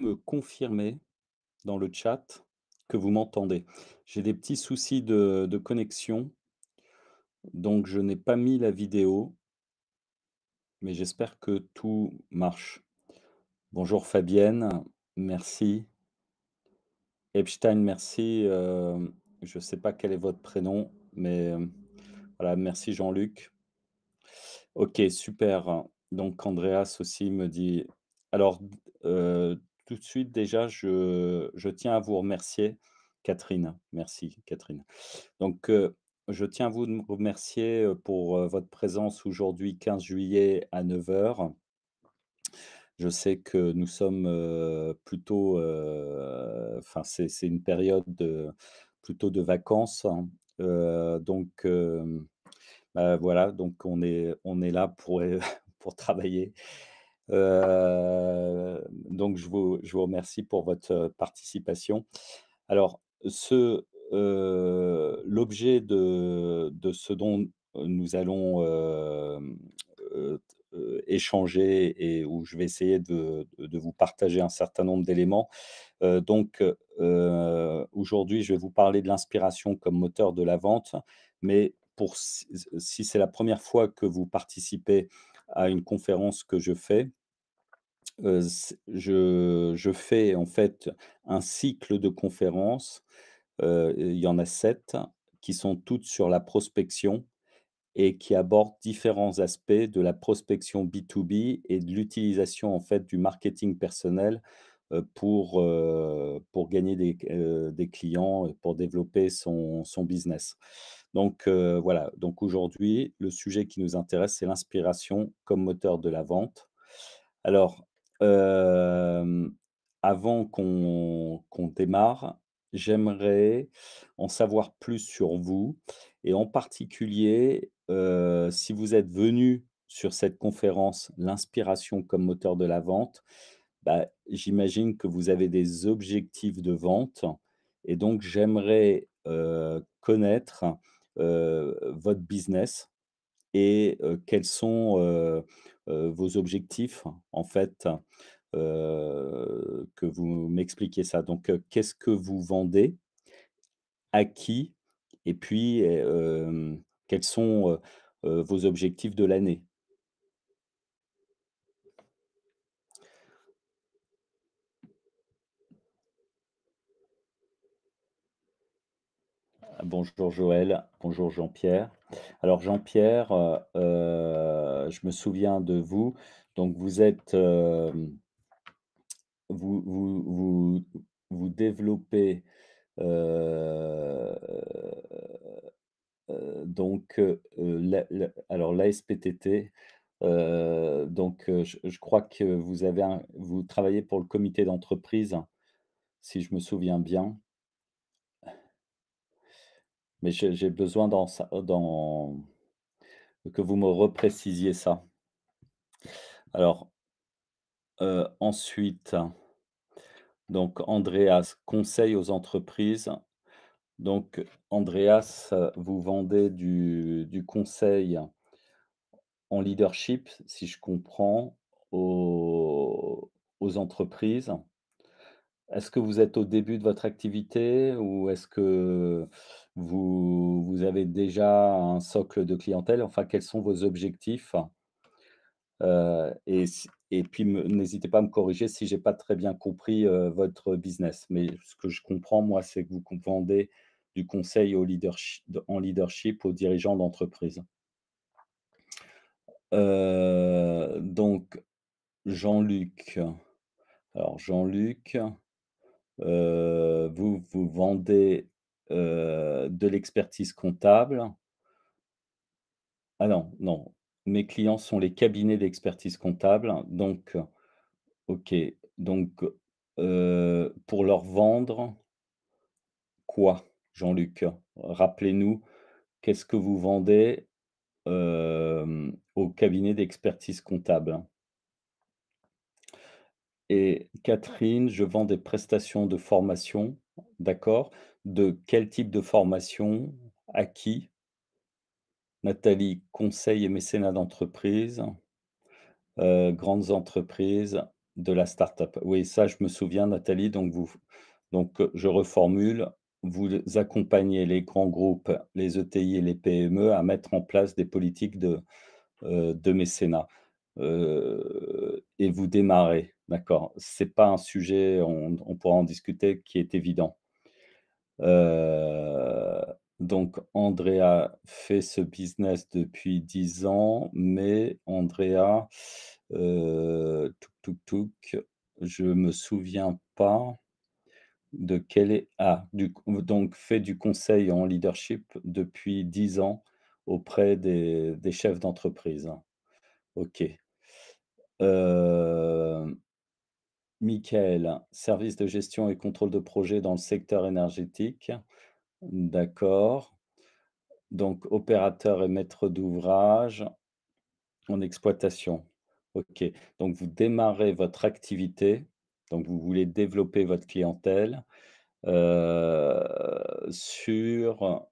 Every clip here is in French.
me confirmer dans le chat que vous m'entendez. J'ai des petits soucis de, connexion, donc je n'ai pas mis la vidéo, mais j'espère que tout marche. Bonjour Fabienne, merci. Epstein, merci. Euh, je ne sais pas quel est votre prénom, mais euh, voilà, merci Jean-Luc. Ok, super. Donc Andreas aussi me dit, alors euh, tout de suite, déjà, je, tiens à vous remercier, Catherine. Merci, Catherine. Donc, euh, je tiens à vous remercier euh, pour euh, votre présence aujourd'hui, 15 juillet à 9h. Je sais que nous sommes plutôt, enfin c'est, une période plutôt de vacances, hein. donc bah, voilà, donc on est on est là pour pour travailler euh, donc, je vous, je vous, remercie pour votre euh, participation. Alors, ce, euh, l'objet de, ce dont nous allons échanger et où je vais essayer de, vous partager un certain nombre d'éléments. donc aujourd'hui, je vais vous parler de l'inspiration comme moteur de la vente, mais pour si c'est la première fois que vous participez à une conférence que je fais, je, fais en fait un cycle de conférences, il y en a sept, qui sont toutes sur la prospection et qui abordent différents aspects de la prospection B2B et de l'utilisation en fait du marketing personnel pour, pour gagner des, des, clients et pour développer son, son business. Donc voilà, donc aujourd'hui, le sujet qui nous intéresse, c'est l'inspiration comme moteur de la vente. Alors, avant qu'on démarre, j'aimerais en savoir plus sur vous et en particulier, si vous êtes venu sur cette conférence, l'inspiration comme moteur de la vente, bah, j'imagine que vous avez des objectifs de vente et donc j'aimerais, connaître, votre business et quels sont, euh, vos objectifs, en fait, euh, que vous m'expliquiez ça. Donc, euh, qu'est-ce que vous vendez, à qui, et puis quels sont vos objectifs de l'année Bonjour Joël, bonjour Jean-Pierre. Alors Jean-Pierre, euh, euh, je me souviens de vous. Donc vous êtes, euh, vous, développez donc alors l'ASPTT. donc je, crois que vous avez vous travaillez pour le comité d'entreprise, si je me souviens bien. Mais j'ai besoin euh, que vous me reprécisiez ça. Alors, euh, ensuite, donc Andreas, conseil aux entreprises. Donc, Andreas, euh, vous vendez du, conseil en leadership, si je comprends, aux entreprises. Est-ce que vous êtes au début de votre activité ou est-ce que vous, avez déjà un socle de clientèle? Enfin, quels sont vos objectifs? Euh, et puis n'hésitez pas à me corriger si j'ai pas très bien compris, euh, votre business. Mais ce que je comprends, moi, c'est que vous vendez du conseil au en leadership aux dirigeants d'entreprise. Euh, donc Jean-Luc. Alors Jean-Luc euh, vous, vous vendez euh, de l'expertise comptable. Ah non, non. Mes clients sont les cabinets d'expertise comptable. Donc, OK. Donc, euh, pour leur vendre quoi, Jean-Luc Rappelez-nous, qu'est-ce que vous vendez au cabinet d'expertise comptable et Catherine, je vends des prestations de formation, d'accord De quel type de formation À qui Nathalie, conseil et mécénat d'entreprise, euh, grandes entreprises, de la start-up. Oui, ça, je me souviens, Nathalie. Donc, vous, euh, je reformule vous accompagnez les grands groupes, les ETI et les PME à mettre en place des politiques de, euh, de mécénat et vous démarrez. D'accord. C'est pas un sujet, on, pourra en discuter, qui est évident. donc, Andrea fait ce business depuis 10 ans, mais Andrea, euh, tuk, je me souviens pas de quel est. Ah, donc, fait du conseil en leadership depuis 10 ans auprès des, des chefs d'entreprise. Hein. Ok. Michael, service de gestion et contrôle de projet dans le secteur énergétique. D'accord. Donc opérateur et maître d'ouvrage en exploitation. OK. Donc vous démarrez votre activité, donc vous voulez développer votre clientèle, sur,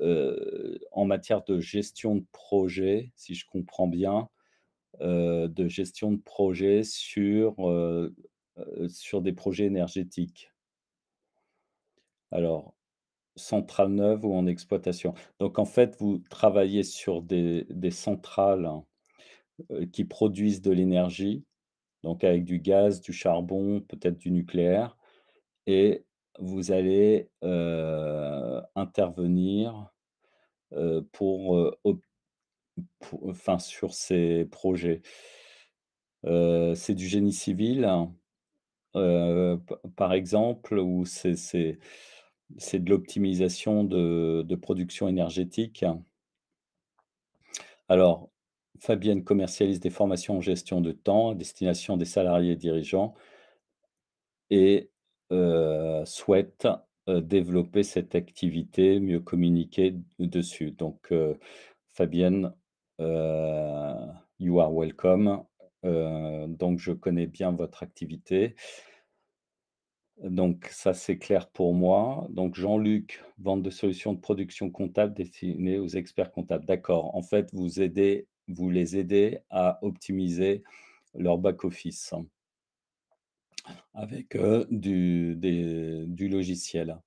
euh, en matière de gestion de projet, si je comprends bien, euh, de gestion de projet sur, euh, sur des projets énergétiques. Alors, centrale neuve ou en exploitation. Donc, en fait, vous travaillez sur des, des centrales hein, qui produisent de l'énergie, donc avec du gaz, du charbon, peut-être du nucléaire, et vous allez, intervenir, pour, enfin sur ces projets. c'est du génie civil, par exemple, ou c'est de l'optimisation de production énergétique. Alors, Fabienne commercialise des formations en gestion de temps à destination des salariés et dirigeants et souhaite souhaitent, euh, développer cette activité, mieux communiquer dessus. Donc euh, Fabienne, euh, you are welcome. donc je connais bien votre activité. Donc ça, c'est clair pour moi. Donc Jean-Luc, vente de solutions de production comptable destinées aux experts comptables. D'accord, en fait, vous vous les aidez à optimiser leur back office. Avec, du logiciel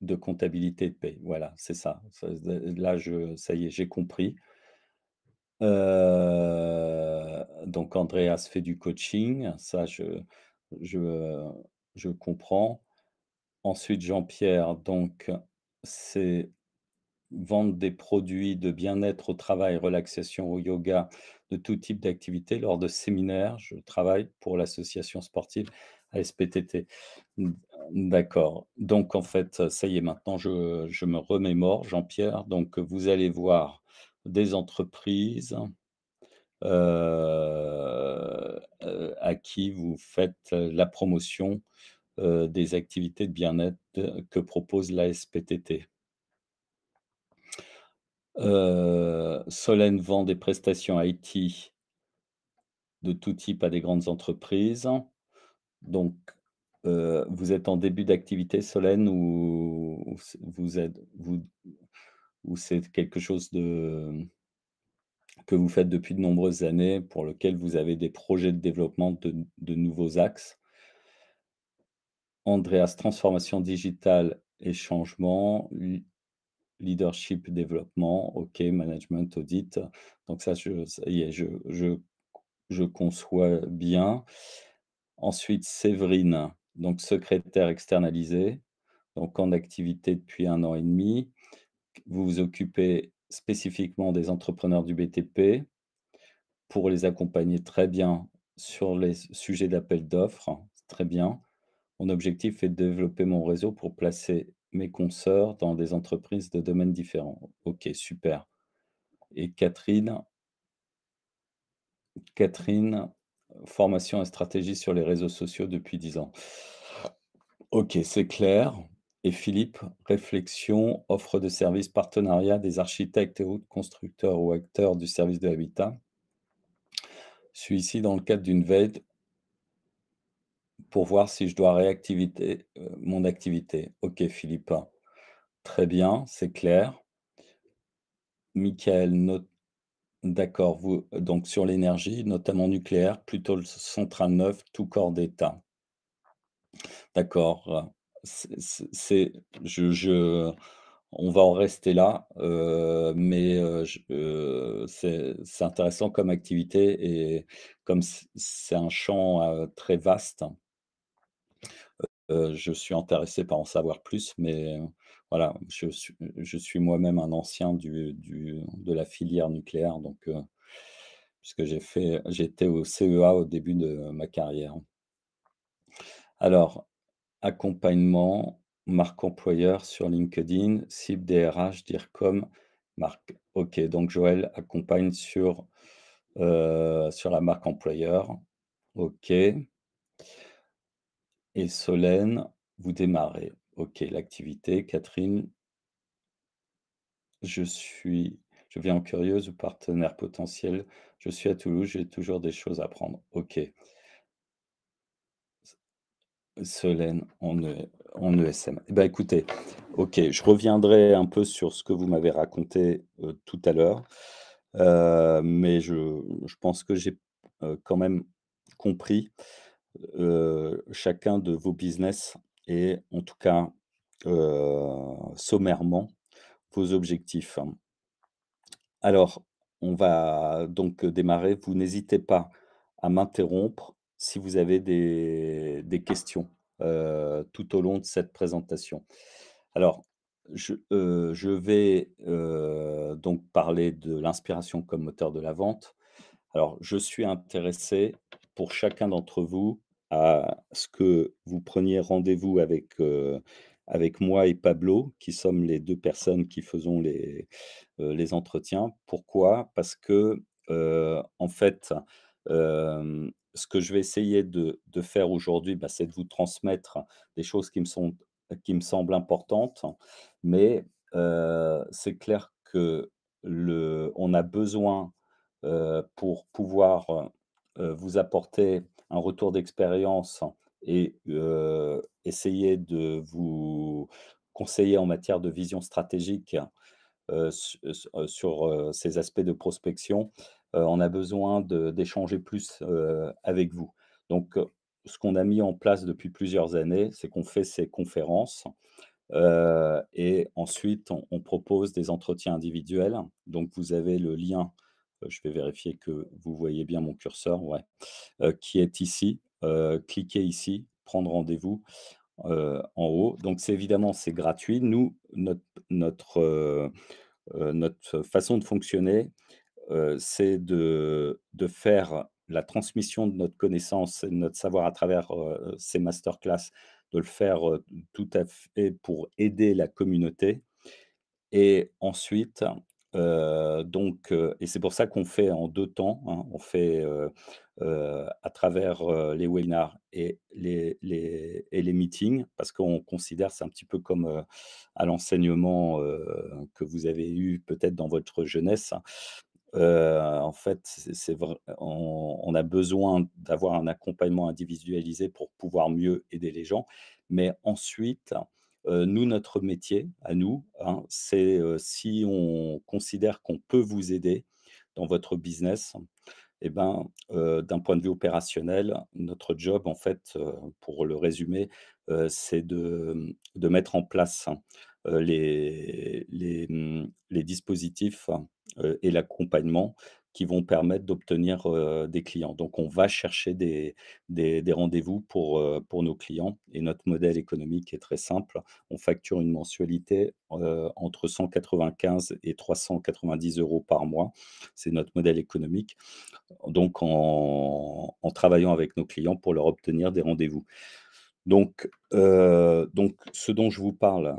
de comptabilité de paie. Voilà, c'est ça. là, ça y est, j'ai compris. donc Andreas fait du coaching, ça je je comprends. Ensuite Jean-Pierre, donc c'est vendent des produits de bien-être au travail, relaxation au yoga, de tout type d'activités lors de séminaires. Je travaille pour l'association sportive ASPTT. Mmh, d'accord. Donc, en fait, ça y est, maintenant, je, me remémore, Jean-Pierre. Donc, vous allez voir des entreprises euh, euh, à qui vous faites euh, la promotion des activités de bien-être que propose SPTT. Euh, Solène vend des prestations IT de tout type à des grandes entreprises. Donc, euh, vous êtes en début d'activité, Solène, ou c'est vous vous ou c'est quelque chose de que vous faites depuis de nombreuses années, pour lequel vous avez des projets de développement de nouveaux axes? Andreas, transformation digitale et changement, leadership, développement, OK, management, audit. Donc ça, je, conçois bien. Ensuite, Séverine, donc secrétaire externalisée, donc en activité depuis un an et demi. Vous vous occupez spécifiquement des entrepreneurs du BTP pour les accompagner très bien sur les sujets d'appel d'offres. Très bien. Mon objectif est de développer mon réseau pour placer mes consoeurs dans des entreprises de domaines différents. Ok, super. Et Catherine, Catherine, formation et stratégie sur les réseaux sociaux depuis 10 ans. Ok, c'est clair. Et Philippe, réflexion, offre de services, partenariat des architectes et autres constructeurs ou acteurs du service de l'habitat. Je suis dans le cadre d'une veille pour voir si je dois réactiver euh, mon activité. Ok, Philippe. Très bien, c'est clair. Michael, d'accord, vous, donc sur l'énergie, notamment nucléaire, plutôt le central neuf, tout corps d'État. D'accord, c'est, je, je, on va en rester là, euh, mais euh, c'est, intéressant comme activité et comme c'est un champ très vaste, euh, je suis intéressé par en savoir plus, mais euh, voilà, je suis, moi-même un ancien de la filière nucléaire, donc euh, puisque j'ai fait, j'étais au CEA au début de ma carrière. Alors, accompagnement, marque employeur sur LinkedIn, cible DRH, DIRCOM, marque. Ok, donc Joël accompagne sur, sur la marque employeur. Ok. Et Solène, vous démarrez. OK, l'activité. Catherine, je suis, je viens en curieuse partenaire potentiel. Je suis à Toulouse, j'ai toujours des choses à prendre. OK. Solène, en ESM. E eh ben, écoutez, OK, je reviendrai un peu sur ce que vous m'avez raconté euh, tout à l'heure. Euh, mais je, pense que j'ai euh, quand même compris euh, chacun de vos business et en tout cas euh, sommairement vos objectifs. Alors, on va donc démarrer. Vous n'hésitez pas à m'interrompre si vous avez des, questions euh, tout au long de cette présentation. Alors, je, vais donc parler de l'inspiration comme moteur de la vente. Alors, je suis intéressé pour chacun d'entre vous à ce que vous preniez rendez-vous avec, avec moi et Pablo, qui sommes les deux personnes qui faisons les, les entretiens. Pourquoi Parce que, en fait, ce que je vais essayer de, de faire aujourd'hui, bah, c'est de vous transmettre des choses qui me, sont, qui me semblent importantes, mais c'est clair que le, on a besoin pour pouvoir euh, vous apporter un retour d'expérience et euh, essayer de vous conseiller en matière de vision stratégique euh, sur ces aspects de prospection, on a besoin d'échanger plus avec vous. Donc, ce qu'on a mis en place depuis plusieurs années, c'est qu'on fait ces conférences et ensuite on, propose des entretiens individuels. Donc, vous avez le lien euh, je vais vérifier que vous voyez bien mon curseur, ouais, euh, qui est ici. Euh, cliquez ici, prendre rendez-vous en haut. Donc, évidemment, c'est gratuit. Nous, notre, notre, façon de fonctionner, c'est de, faire la transmission de notre connaissance et notre savoir à travers ces masterclass, de le faire tout à fait pour aider la communauté. Et ensuite, donc et c'est pour ça qu'on fait en deux temps, hein, On fait, à travers, les webinars et les et les meetings parce qu'on considère c'est un petit peu comme, à l'enseignement, que vous avez eu peut-être dans votre jeunesse. Hein. en fait, c'est on on a besoin d'avoir un accompagnement individualisé pour pouvoir mieux aider les gens. Mais ensuite euh, nous, notre métier, à nous, hein, c'est euh, si on considère qu'on peut vous aider dans votre business, eh ben, euh, d'un point de vue opérationnel, notre job, en fait, pour le résumer, c'est de, mettre en place hum, les, dispositifs et l'accompagnement qui vont permettre d'obtenir des clients. Donc, on va chercher des, rendez-vous pour, nos clients. Et notre modèle économique est très simple. On facture une mensualité entre 195 et 390 euros par mois. C'est notre modèle économique. Donc, en, travaillant avec nos clients pour leur obtenir des rendez-vous. Donc, donc, ce dont je vous parle,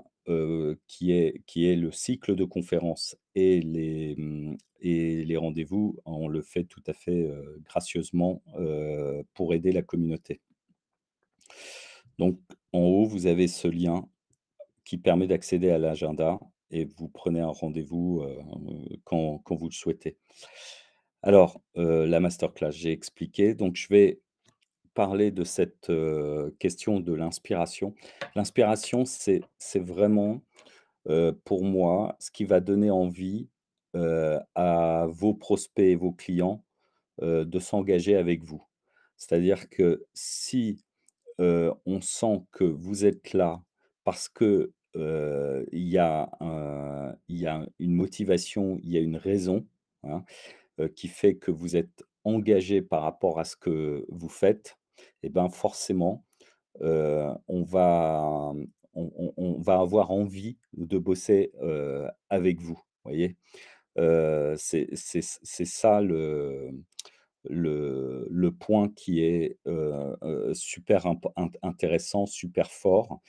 qui, est, qui est le cycle de conférences et les, mmh, et les rendez-vous, on le fait tout à fait gracieusement pour aider la communauté. Donc en haut, vous avez ce lien qui permet d'accéder à l'agenda et vous prenez un rendez-vous quand, quand, vous le souhaitez. Alors, la masterclass, j'ai expliqué. Donc, je vais parler de cette question de l'inspiration. L'inspiration, c'est vraiment pour moi ce qui va donner envie à vos prospects et vos clients de s'engager avec vous. C'est-à-dire que si on sent que vous êtes là parce que il y, y, a une motivation, il y a une raison hein, qui fait que vous êtes engagé par rapport à ce que vous faites, et ben forcément, euh, euh, on, va, avoir envie de bosser euh, avec vous. voyez C'est ça le, point qui est super intéressant, super fort.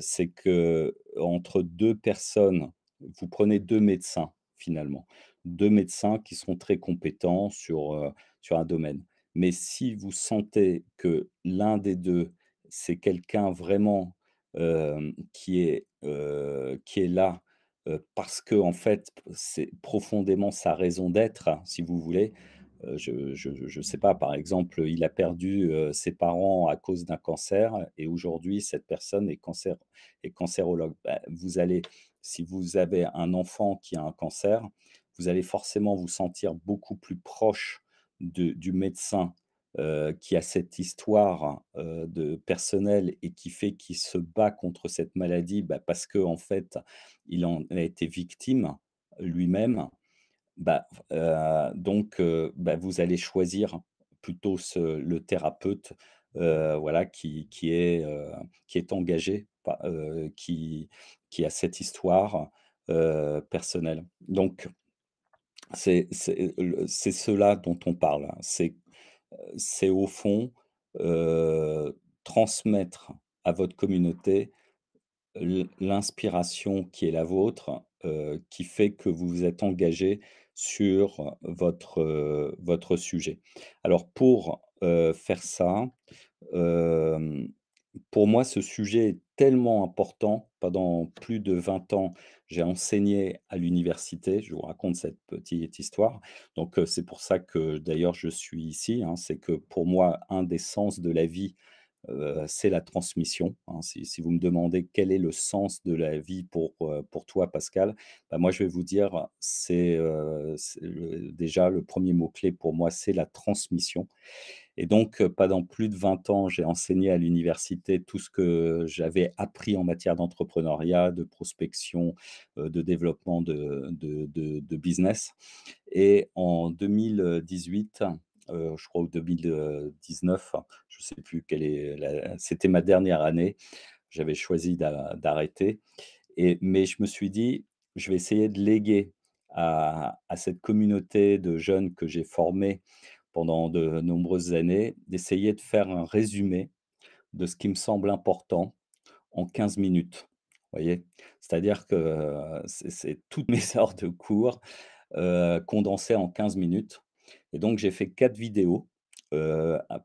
C'est que entre deux personnes, vous prenez deux médecins finalement, deux médecins qui sont très compétents sur un domaine mais si vous sentez que l'un des deux, c'est quelqu'un vraiment qui, est, qui est là parce que, en fait, c'est profondément sa raison d'être, hein, si vous voulez. je ne sais pas, par exemple, il a perdu ses parents à cause d'un cancer et aujourd'hui, cette personne est, cancer, est cancérologue. Bah, vous allez, si vous avez un enfant qui a un cancer, vous allez forcément vous sentir beaucoup plus proche du médecin euh, qui a cette histoire euh, de personnel et qui fait qu'il se bat contre cette maladie bah, parce que en fait il en a été victime lui-même bah, euh, donc euh, bah, vous allez choisir plutôt le thérapeute voilà qui, qui est qui est engagé qui qui a cette histoire personnelle donc c'est cela dont on parle. Hein. C'est au fond transmettre à votre communauté l'inspiration qui est la vôtre, qui fait que vous vous êtes engagé sur votre, votre sujet. Alors pour faire ça, pour moi, ce sujet est tellement important. Pendant plus de 20 ans, j'ai enseigné à l'université, je vous raconte cette petite histoire. Donc c'est pour ça que d'ailleurs je suis ici, hein, c'est que pour moi, un des sens de la vie, c'est la transmission. Hein. Si, vous me demandez quel est le sens de la vie pour, pour toi, Pascal, bah, moi, je vais vous dire, c'est déjà le premier mot-clé pour moi, c'est la transmission. Et donc, pendant plus de 20 ans, j'ai enseigné à l'université tout ce que j'avais appris en matière d'entrepreneuriat, de prospection, de développement de, de, business. Et en 2018, je crois ou 2019, je ne sais plus quelle est, la... c'était ma dernière année, j'avais choisi d'arrêter. Et, mais je me suis dit, je vais essayer de léguer à, cette communauté de jeunes que j'ai formés pendant de nombreuses années, d'essayer de faire un résumé de ce qui me semble important en 15 minutes. voyez C'est-à-dire que c'est toutes mes heures de cours condensées en 15 minutes. Et donc, j'ai fait quatre vidéos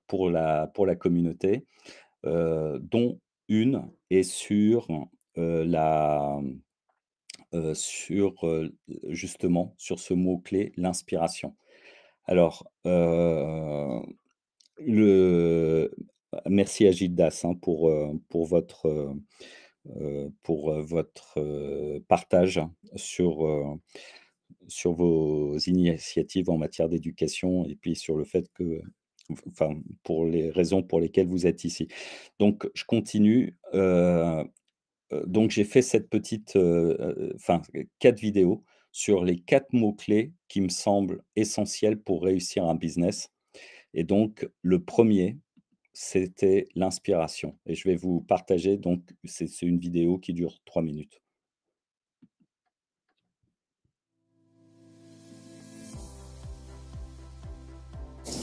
pour, la, pour la communauté, dont une est sur la. sur justement sur ce mot clé l'inspiration alors, euh, le merci à Gildas, hein, pour, euh, pour votre, euh, pour, votre, partage sur, sur vos initiatives en matière d'éducation et puis sur le fait que enfin, pour les raisons pour lesquelles vous êtes ici. Donc je continue, donc j'ai fait cette petite, enfin quatre vidéos sur les quatre mots-clés qui me semblent essentiels pour réussir un business. Et donc, le premier, c'était l'inspiration. Et je vais vous partager, donc, c'est une vidéo qui dure trois minutes.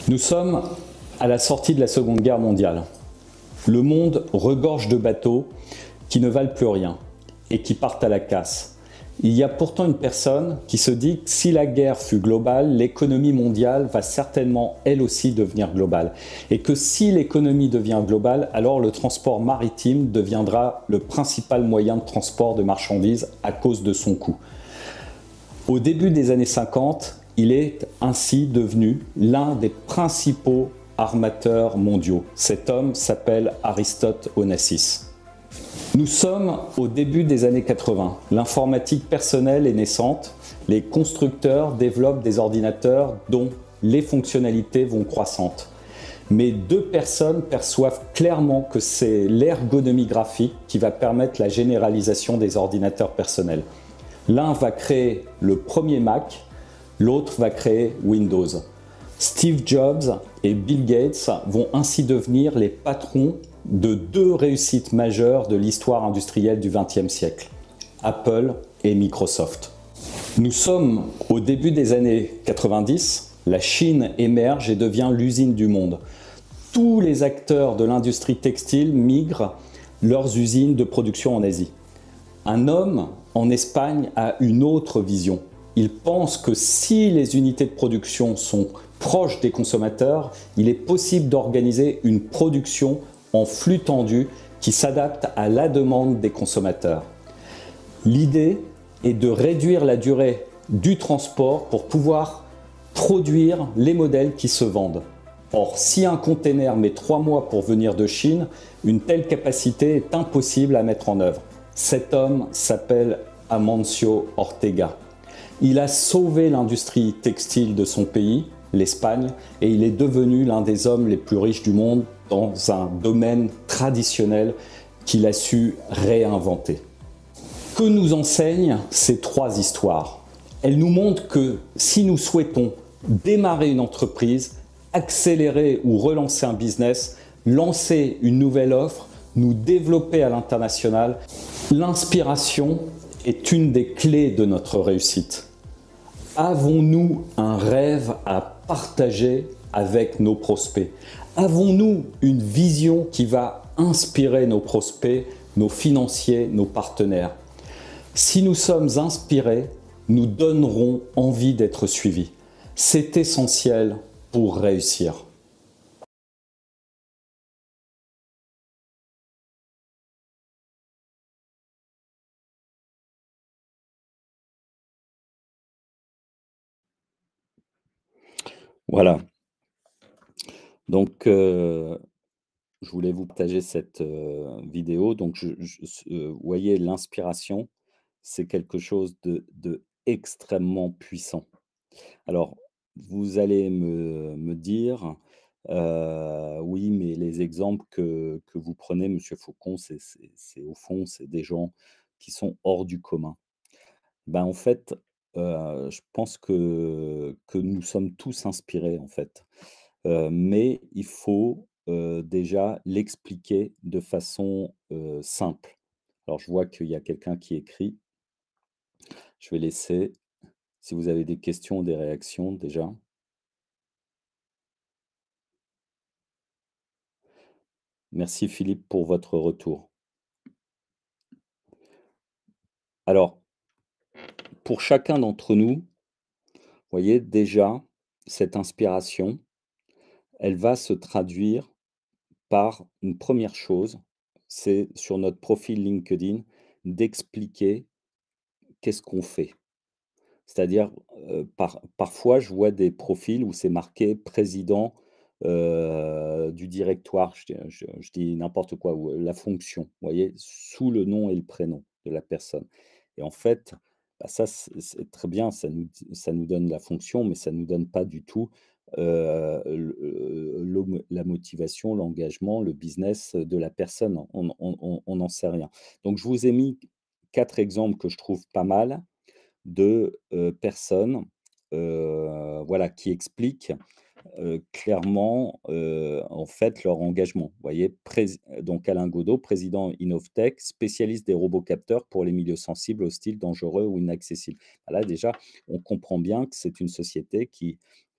Nous sommes à la sortie de la Seconde Guerre mondiale. Le monde regorge de bateaux qui ne valent plus rien et qui partent à la casse. Il y a pourtant une personne qui se dit que si la guerre fut globale, l'économie mondiale va certainement elle aussi devenir globale. Et que si l'économie devient globale, alors le transport maritime deviendra le principal moyen de transport de marchandises à cause de son coût. Au début des années 50, il est ainsi devenu l'un des principaux armateurs mondiaux. Cet homme s'appelle Aristote Onassis. Nous sommes au début des années 80. L'informatique personnelle est naissante. Les constructeurs développent des ordinateurs dont les fonctionnalités vont croissantes. Mais deux personnes perçoivent clairement que c'est l'ergonomie graphique qui va permettre la généralisation des ordinateurs personnels. L'un va créer le premier Mac, l'autre va créer Windows. Steve Jobs et Bill Gates vont ainsi devenir les patrons de deux réussites majeures de l'histoire industrielle du XXe siècle, Apple et Microsoft. Nous sommes au début des années 90, la Chine émerge et devient l'usine du monde. Tous les acteurs de l'industrie textile migrent leurs usines de production en Asie. Un homme en Espagne a une autre vision. Il pense que si les unités de production sont proches des consommateurs, il est possible d'organiser une production en flux tendu qui s'adapte à la demande des consommateurs. L'idée est de réduire la durée du transport pour pouvoir produire les modèles qui se vendent. Or, si un conteneur met trois mois pour venir de Chine, une telle capacité est impossible à mettre en œuvre. Cet homme s'appelle Amancio Ortega. Il a sauvé l'industrie textile de son pays, l'Espagne, et il est devenu l'un des hommes les plus riches du monde dans un domaine traditionnel qu'il a su réinventer. Que nous enseignent ces trois histoires Elles nous montrent que si nous souhaitons démarrer une entreprise, accélérer ou relancer un business, lancer une nouvelle offre, nous développer à l'international, l'inspiration est une des clés de notre réussite. Avons-nous un rêve à partager avec nos prospects Avons-nous une vision qui va inspirer nos prospects, nos financiers, nos partenaires Si nous sommes inspirés, nous donnerons envie d'être suivis. C'est essentiel pour réussir. Voilà, donc, je voulais vous partager cette vidéo. Donc, vous voyez, l'inspiration, c'est quelque chose de, extrêmement puissant. Alors, vous allez me, dire, oui, mais les exemples que, vous prenez, Monsieur Faucon, c'est au fond, c'est des gens qui sont hors du commun. Ben, en fait, je pense que nous sommes tous inspirés, en fait. Euh, mais il faut euh, déjà l'expliquer de façon euh, simple. Alors, je vois qu'il y a quelqu'un qui écrit. Je vais laisser, si vous avez des questions ou des réactions déjà. Merci Philippe pour votre retour. Alors, pour chacun d'entre nous, vous voyez déjà cette inspiration, elle va se traduire par une première chose, c'est sur notre profil LinkedIn d'expliquer qu'est-ce qu'on fait. C'est-à-dire, par, parfois, je vois des profils où c'est marqué président du directoire, je, dis n'importe quoi, la fonction, vous voyez, sous le nom et le prénom de la personne. Et en fait, bah, ça, c'est très bien, ça nous, ça nous donne la fonction, mais ça ne nous donne pas du tout euh, euh, la motivation, l'engagement, le business de la personne. On n'en sait rien. Donc, je vous ai mis quatre exemples que je trouve pas mal de euh, personnes voilà, qui expliquent clairement en fait leur engagement. Vous voyez, donc Alain Godot, président Innovtech, spécialiste des robots capteurs pour les milieux sensibles, hostiles, dangereux ou inaccessibles. Là déjà, on comprend bien que c'est une société qui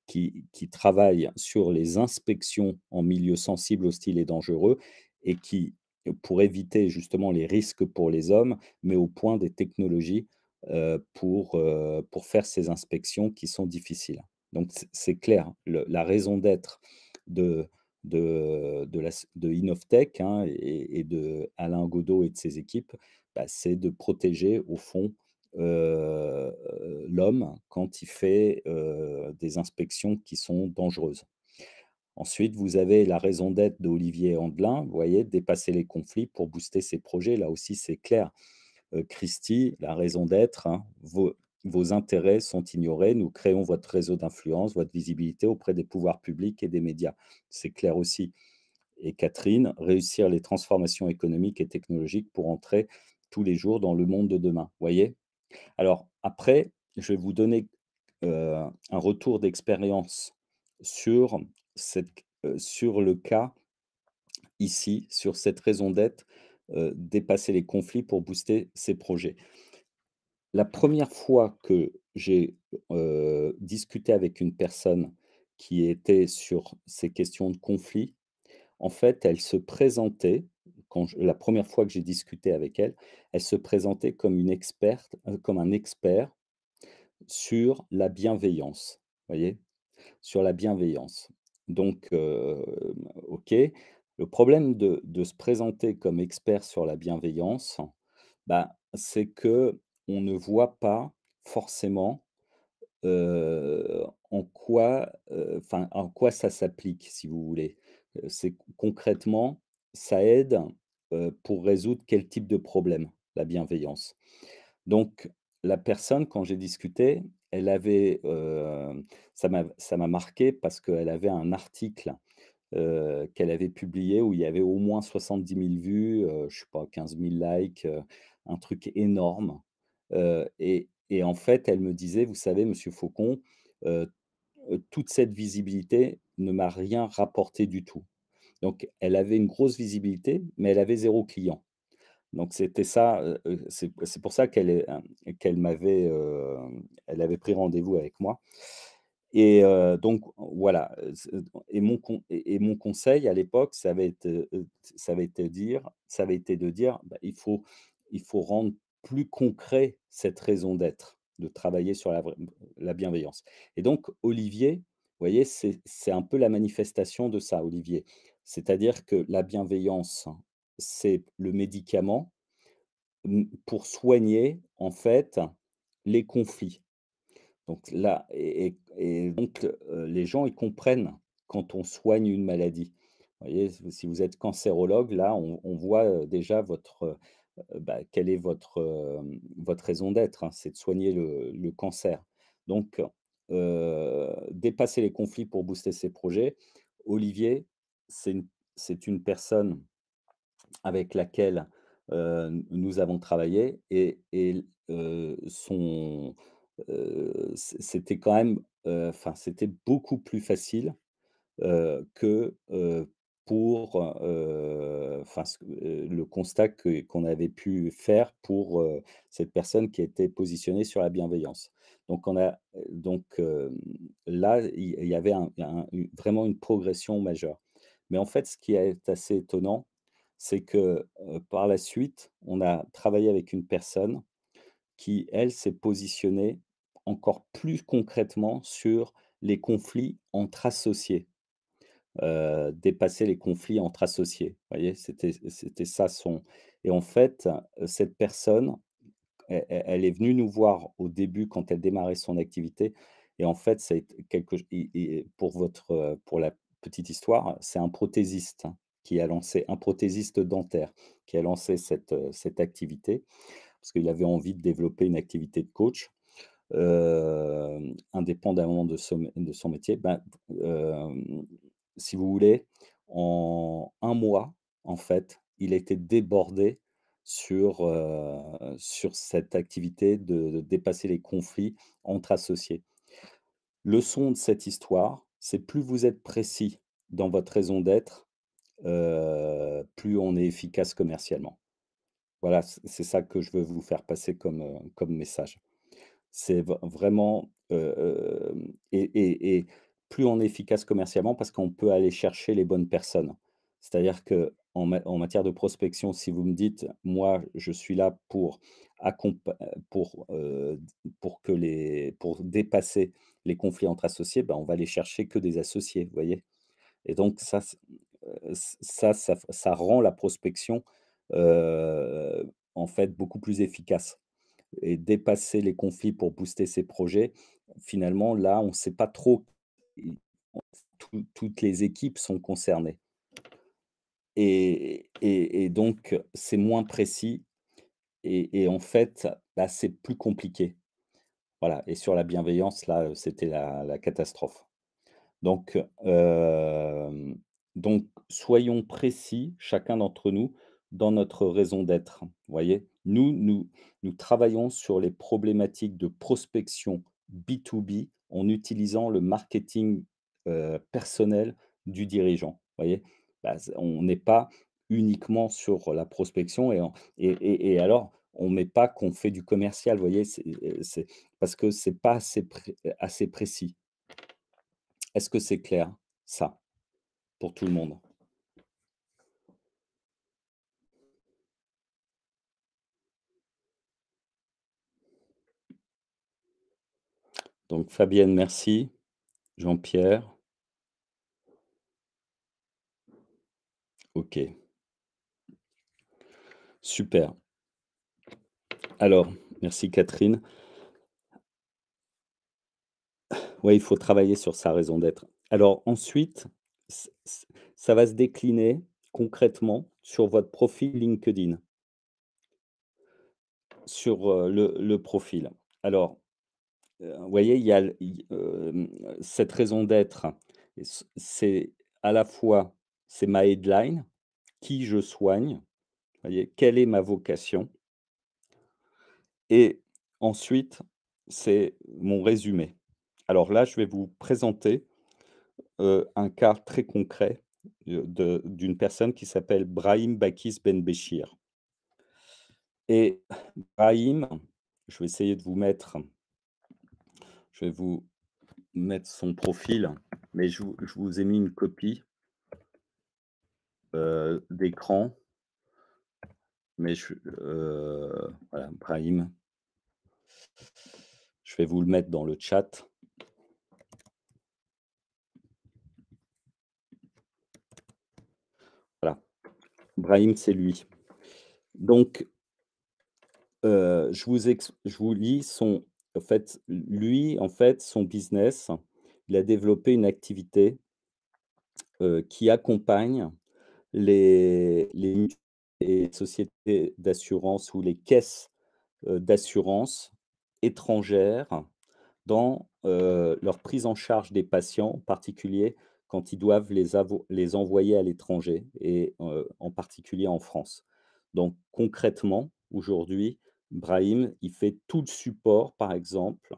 qui, travaille sur les inspections en milieu sensible, hostile et dangereux, et qui, euh, pour éviter justement les risques pour les hommes, met au point des technologies euh, pour, euh, pour faire ces inspections qui sont difficiles. Donc c'est clair, la raison d'être de, de, de, hein, et, de Alain Godot et de ses équipes, bah, c'est de protéger au fond euh, euh, l'homme quand il fait euh, des inspections qui sont dangereuses. Ensuite, vous avez la raison d'être d'Olivier Andelin, vous voyez, dépasser les conflits pour booster ses projets. Là aussi, c'est clair. Christy, la raison d'être, hein, vos, vos intérêts sont ignorés. Nous créons votre réseau d'influence, votre visibilité auprès des pouvoirs publics et des médias. C'est clair aussi. Et Catherine, réussir les transformations économiques et technologiques pour entrer tous les jours dans le monde de demain. vous Voyez, alors après, je vais vous donner un retour d'expérience sur, le cas ici, sur cette raison d'être, dépasser les conflits pour booster ses projets. La première fois que j'ai discuté avec une personne qui était sur ces questions de conflit, en fait, elle se présentait la première fois que j'ai discuté avec elle, elle se présentait comme une experte, euh, comme un expert sur la bienveillance, voyez, sur la bienveillance. Donc, euh, ok, le problème de, se présenter comme expert sur la bienveillance, bah, c'est que on ne voit pas forcément euh, en quoi, enfin, en quoi ça s'applique, si vous voulez. C'est concrètement ça aide pour résoudre quel type de problème, la bienveillance. Donc, la personne, quand j'ai discuté, elle avait, ça m'a marqué parce qu'elle avait un article qu'elle avait publié où il y avait au moins 70 000 vues, je ne sais pas, 15 000 likes, un truc énorme. Et, et, en fait, elle me disait, vous savez, Monsieur Faucon, toute cette visibilité ne m'a rien rapporté du tout. Donc, elle avait une grosse visibilité, mais elle avait zéro client. Donc, c'était ça, c'est pour ça qu'elle hein, m'avait, elle avait pris rendez-vous avec moi. Et donc, voilà. Et mon, et mon conseil à l'époque, ça, avait été, ça, dire, ça avait été de dire bah, il, faut, il faut rendre plus concret cette raison d'être, de travailler sur la, la, bienveillance. Et donc, Olivier, vous voyez, c'est un peu la manifestation de ça, Olivier. C'est-à-dire que la bienveillance, c'est le médicament mmh, pour soigner, en fait, les conflits. Donc là, et, donc les gens, ils comprennent quand on soigne une maladie. Vous voyez, si vous êtes cancérologue, là, on, voit déjà votre, bah, quelle est votre, votre raison d'être, hein, c'est de soigner le, le cancer. Donc, dépasser les conflits pour booster ses projets. Olivier, c'est une, personne avec laquelle nous avons travaillé et, c'était quand même c'était beaucoup plus facile que pour le constat qu'on avait pu faire pour cette personne qui était positionnée sur la bienveillance donc on donc là il y, avait vraiment une progression majeure mais en fait, ce qui est assez étonnant, c'est que par la suite, on a travaillé avec une personne qui, elle, s'est positionnée encore plus concrètement sur les conflits entre associés. dépasser les conflits entre associés. Vous voyez, c'était, c'était ça son. Et en fait, cette personne, e, e, elle, est venue nous voir au début quand elle démarrait son activité. Et en fait, c'est quelque chose pour votre pour la petite histoire, c'est un prothésiste qui a lancé, un prothésiste dentaire, qui a lancé cette, euh, cette activité, parce qu'il avait envie de développer une activité de coach. indépendamment de, de, son métier, ben, si vous voulez, en un mois, en fait, il était débordé sur, sur cette activité de, dépasser les conflits entre associés. Leçon de cette histoire, c'est plus vous êtes précis dans votre raison d'être, plus on est efficace commercialement. Voilà, c'est ça que je veux vous faire passer comme, comme message. C'est vraiment... et, plus on est efficace commercialement parce qu'on peut aller chercher les bonnes personnes. C'est-à-dire que en, matière de prospection, si vous me dites, moi, je suis là pour, pour, pour, que les, pour dépasser les conflits entre associés, ben, on va aller chercher que des associés, vous voyez. Et donc, ça, ça, ça, rend la prospection en fait beaucoup plus efficace. Et dépasser les conflits pour booster ses projets, finalement, là, on ne sait pas trop. toutes les équipes sont concernées. Et, et, donc, c'est moins précis. Et, en fait, bah, c'est plus compliqué. Voilà, et sur la bienveillance, là, c'était la, catastrophe. Donc, donc, soyons précis, chacun d'entre nous, dans notre raison d'être. Voyez, nous, nous, nous travaillons sur les problématiques de prospection B2B en utilisant le marketing personnel du dirigeant. Voyez, bah, on n'est pas uniquement sur la prospection et, et, et, et alors on met pas qu'on fait du commercial, vous voyez, euh, parce que c'est pas assez, euh, assez précis. Est-ce que c'est clair ça pour tout le monde Donc Fabienne, merci. Jean-Pierre. OK. Super. Alors, merci Catherine. Oui, il faut travailler sur sa raison d'être. Alors ensuite, ça va se décliner concrètement sur votre profil LinkedIn, sur euh, le, profil. Alors, euh, vous voyez, il y a euh, cette raison d'être, c'est à la fois, c'est ma headline, qui je soigne, vous voyez, quelle est ma vocation, et ensuite, c'est mon résumé. Alors là, je vais vous présenter un cas très concret d'une personne qui s'appelle Brahim Bakis Ben Béchir. Et Brahim, je vais essayer de vous mettre, je vais vous mettre son profil, mais je, vous ai mis une copie d'écran. Mais voilà, Brahim, je vais vous le mettre dans le chat. Voilà. Brahim, c'est lui. Donc, euh, je, vous lis son. En fait, lui, en fait, son business, il a développé une activité euh, qui accompagne les, sociétés d'assurance ou les caisses euh, d'assurance étrangères dans mmh. leur prise en charge des patients, en particulier quand ils doivent les, les envoyer à l'étranger, et en particulier en France. Donc concrètement, aujourd'hui, Brahim, il fait tout le support, par exemple,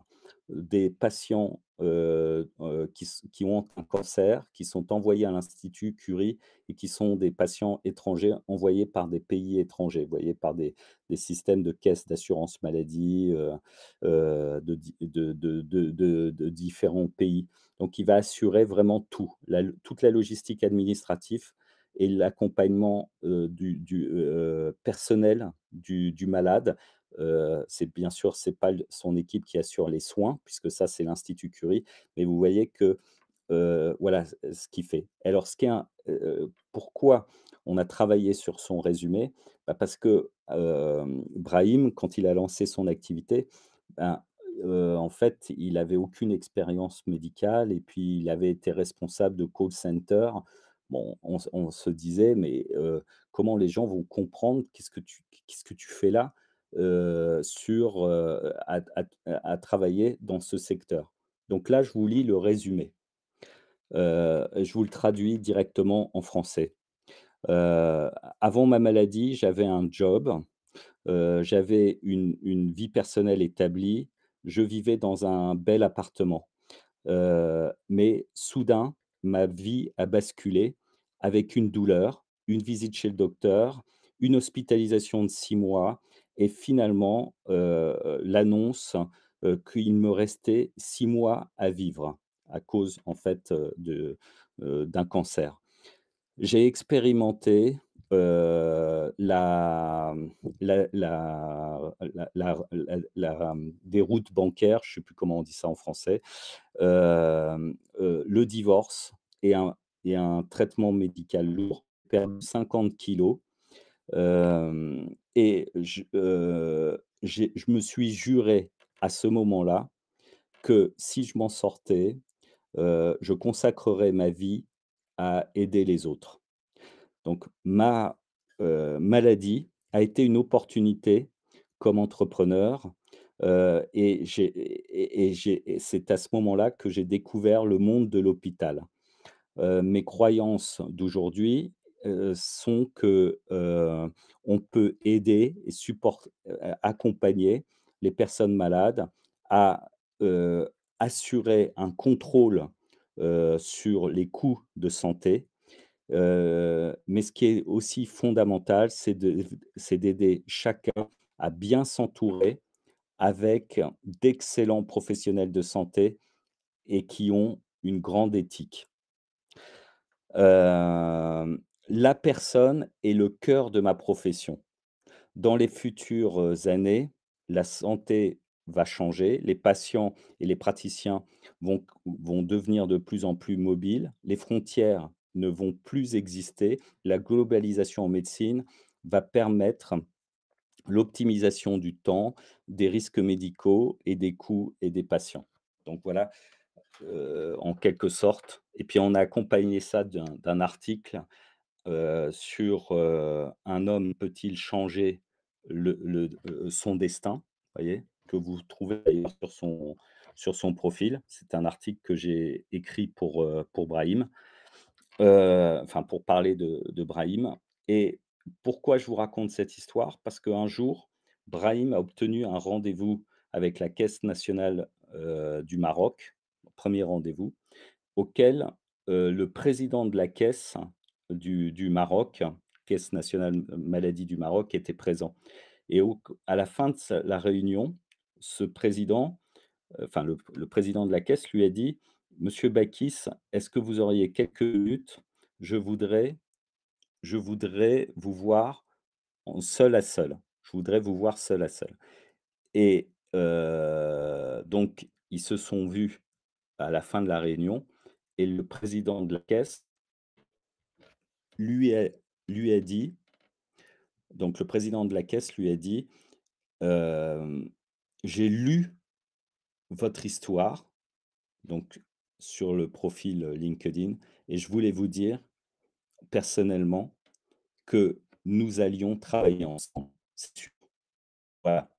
des patients euh, euh, qui, ont un cancer, qui sont envoyés à l'Institut Curie et qui sont des patients étrangers envoyés par des pays étrangers, voyez, par des, des, systèmes de caisses d'assurance maladie euh, de, de, différents pays. Donc, il va assurer vraiment tout, toute la logistique administrative et l'accompagnement du, personnel du, du malade c'est bien sûr, c'est pas son équipe qui assure les soins, puisque ça, c'est l'Institut Curie. Mais vous voyez que voilà ce qu'il fait. Alors, ce pourquoi on a travaillé sur son résumé bah, Parce que Brahim, quand il a lancé son activité, ben, en fait, il n'avait aucune expérience médicale et puis il avait été responsable de call center. Bon, on, on se disait, mais comment les gens vont comprendre qu'est-ce que qu'est-ce que tu fais là euh, sur, euh, à, travailler dans ce secteur. Donc là, je vous lis le résumé. Euh, je vous le traduis directement en français. avant ma maladie, j'avais un job, j'avais une, vie personnelle établie, je vivais dans un bel appartement. mais soudain, ma vie a basculé avec une douleur, une visite chez le docteur, une hospitalisation de six mois, et finalement, euh, l'annonce euh, qu'il me restait six mois à vivre à cause en fait euh, de, d'un cancer. J'ai expérimenté la, la, la, routes bancaires, je ne sais plus comment on dit ça en français, le divorce et un, et un traitement médical lourd, perdu 50 kilos. Et je, me suis juré à ce moment-là que si je m'en sortais, je consacrerais ma vie à aider les autres. Donc ma maladie a été une opportunité comme entrepreneur. et c'est à ce moment-là que j'ai découvert le monde de l'hôpital. mes croyances d'aujourd'hui euh, sont que euh, on peut aider et supporter, euh, accompagner les personnes malades à assurer un contrôle sur les coûts de santé. mais ce qui est aussi fondamental, c'est d'aider chacun à bien s'entourer avec d'excellents professionnels de santé et qui ont une grande éthique la personne est le cœur de ma profession. Dans les futures années, la santé va changer, les patients et les praticiens vont, devenir de plus en plus mobiles, les frontières ne vont plus exister, la globalisation en médecine va permettre l'optimisation du temps, des risques médicaux et des coûts et des patients. Donc voilà, en quelque sorte. Et puis on a accompagné ça d'un article euh, sur euh, un homme peut-il changer euh, son destin, voyez, que vous trouvez sur son, profil. C'est un article que j'ai écrit pour, pour Brahim, enfin pour parler de, Brahim. Et pourquoi je vous raconte cette histoire Parce qu'un jour, Brahim a obtenu un rendez-vous avec la Caisse nationale du Maroc, premier rendez-vous, auquel le président de la Caisse du, Maroc, Caisse nationale euh, maladie du Maroc, était présent. Et à la fin de la réunion, ce président, euh, enfin le, président de la Caisse lui a dit, Monsieur Bakis, est-ce que vous auriez quelques minutes Je voudrais, je voudrais vous voir en seul à seul. Je voudrais vous voir seul à seul. Et euh, donc, ils se sont vus à la fin de la réunion et le président de la caisse lui a, dit, donc le président de la caisse lui a dit, j'ai lu votre histoire, donc sur le profil LinkedIn, et je voulais vous dire personnellement que nous allions travailler ensemble. Voilà.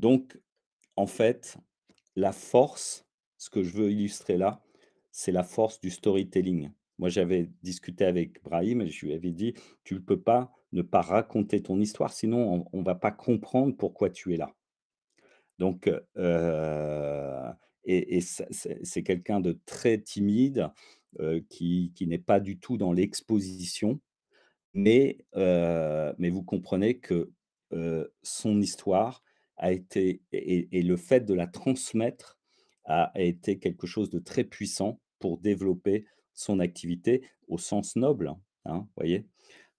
Donc, en fait, la force, ce que je veux illustrer là, c'est la force du storytelling. Moi, j'avais discuté avec Brahim et je lui avais dit, tu ne peux pas ne pas raconter ton histoire, sinon on ne va pas comprendre pourquoi tu es là. Donc, et, c'est quelqu'un de très timide, qui, n'est pas du tout dans l'exposition, mais, mais vous comprenez que son histoire a été, et, le fait de la transmettre a, été quelque chose de très puissant pour développer son activité au sens noble. Hein, voyez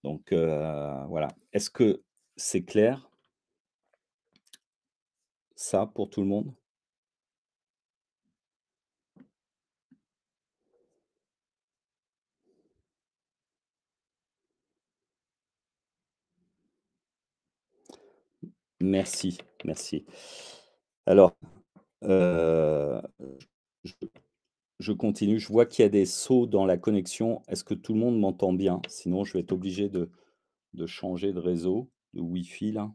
Donc euh, voilà. Est-ce que c'est clair ça pour tout le monde Merci, merci. Alors, euh, je continue. Je vois qu'il y a des sauts dans la connexion. Est-ce que tout le monde m'entend bien Sinon, je vais être obligé de, changer de réseau, de Wi-Fi là.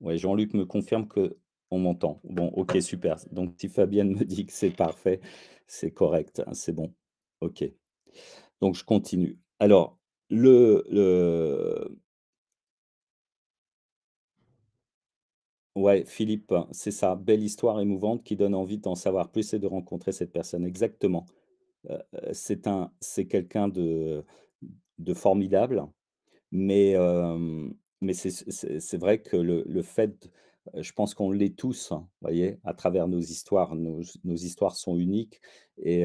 Jean-Luc me confirme que on m'entend. Bon, ok, super. Donc, si Fabienne me dit que c'est parfait, c'est correct, hein, c'est bon. Ok. Donc, je continue. Alors, le, le, Ouais, Philippe, c'est sa Belle histoire émouvante qui donne envie d'en savoir plus et de rencontrer cette personne. Exactement. Euh, euh, c'est quelqu'un de, formidable, mais, mais c'est vrai que le, fait, euh, je pense qu'on l'est tous, hein, vous voyez, à travers nos histoires. Nos, histoires sont uniques et,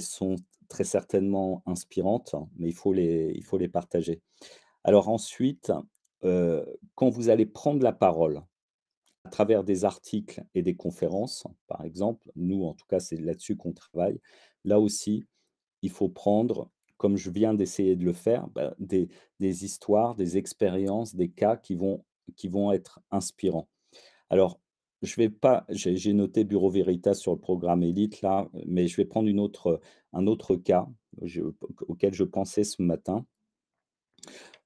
sont très certainement inspirantes, hein, mais il faut les, il faut les partager. Alors ensuite, quand vous allez prendre la parole, à travers des articles et des conférences, par exemple, nous en tout cas c'est là-dessus qu'on travaille, là aussi il faut prendre, comme je viens d'essayer de le faire, bah, des, histoires, des expériences, des cas qui vont, qui vont être inspirants. Alors, je vais pas, j'ai noté Bureau Veritas sur le programme Elite là, mais je vais prendre un autre cas auquel je pensais ce matin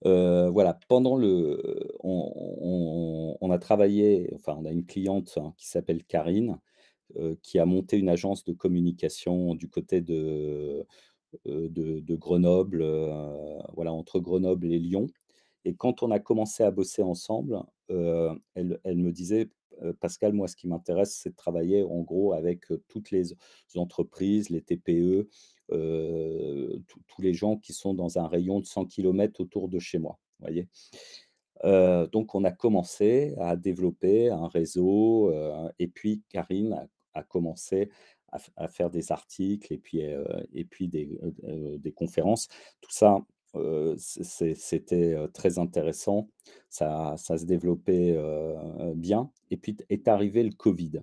voilà, pendant le on a travaillé enfin, on a une cliente, hein, qui s'appelle Karine, qui a monté une agence de communication du côté de, de Grenoble, voilà, entre Grenoble et Lyon et quand on a commencé à bosser ensemble, elle me disait euh, Pascal, moi, ce qui m'intéresse, c'est de travailler en gros avec toutes les entreprises, les TPE, tous les gens qui sont dans un rayon de 100 km autour de chez moi. Voyez donc, on a commencé à développer un réseau, et puis Karine a, commencé à, faire des articles et puis, et puis des conférences. Tout ça c'était, très intéressant. Ça se développait, bien et puis est arrivé le covid.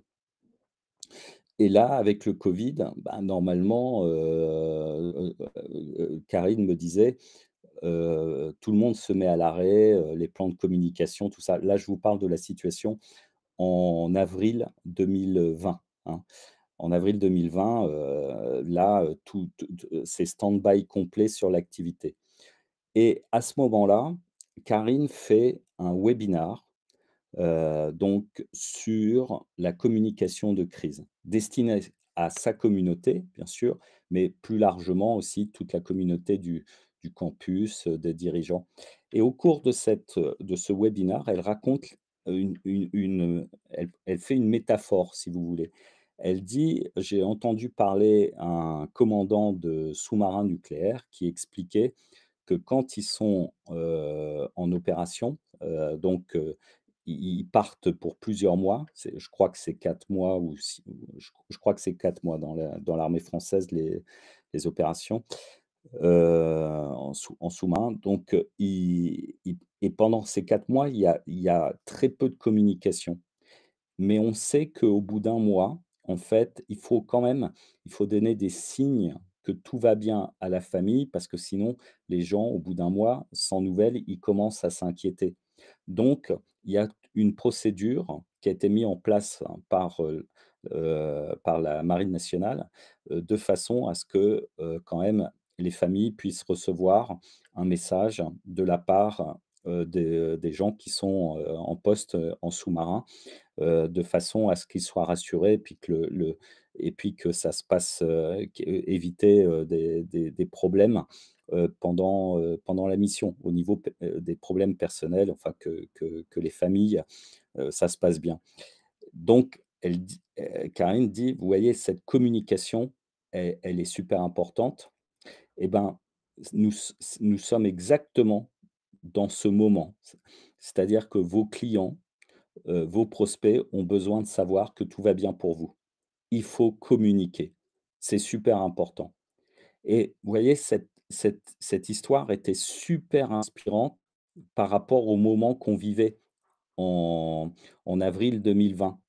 Et là, avec le covid, bah, normalement, Karine me disait, «Tout le monde se met à l'arrêt, les plans de communication, tout ça». Là, je vous parle de la situation en avril 2020, hein. En avril 2020, là, tout c'est stand-by complet sur l'activité. Et à ce moment-là, Karine fait un webinar euh, donc sur la communication de crise, destiné à sa communauté, bien sûr, mais plus largement aussi toute la communauté du, campus, euh, des dirigeants. Et au cours de, cette, de ce webinar, elle raconte une, une, elle, elle, fait une métaphore, si vous voulez. Elle dit, j'ai entendu parler un commandant de sous-marin nucléaire qui expliquait que quand ils sont en opération, donc ils partent pour plusieurs mois. Je crois que c'est quatre mois ou si, je, crois que c'est quatre mois dans, l'armée française les, opérations en, sous, main Donc et pendant ces quatre mois, il y, a, très peu de communication. Mais on sait qu'au bout d'un mois, en fait, il faut quand même, il faut donner des signes tout va bien à la famille, parce que sinon, les gens, au bout d'un mois, sans nouvelles, ils commencent à s'inquiéter. Donc, il y a une procédure qui a été mise en place hein, par, par la Marine nationale de façon à ce que, quand même, les familles puissent recevoir un message de la part euh, des, gens qui sont euh, en poste euh, en sous-marin, de façon à ce qu'ils soient rassurés et puis que, le, et puis que ça se passe, éviter des, des, problèmes pendant, pendant la mission, au niveau des problèmes personnels, enfin que, que, les familles, ça se passe bien. Donc, elle Karine dit, vous voyez, cette communication, elle, est super importante. et eh bien, nous, nous sommes exactement dans ce moment. C'est-à-dire que vos clients, euh, vos prospects ont besoin de savoir que tout va bien pour vous. Il faut communiquer. C'est super important. Et vous voyez, cette, histoire était super inspirante par rapport au moment qu'on vivait en, avril 2020.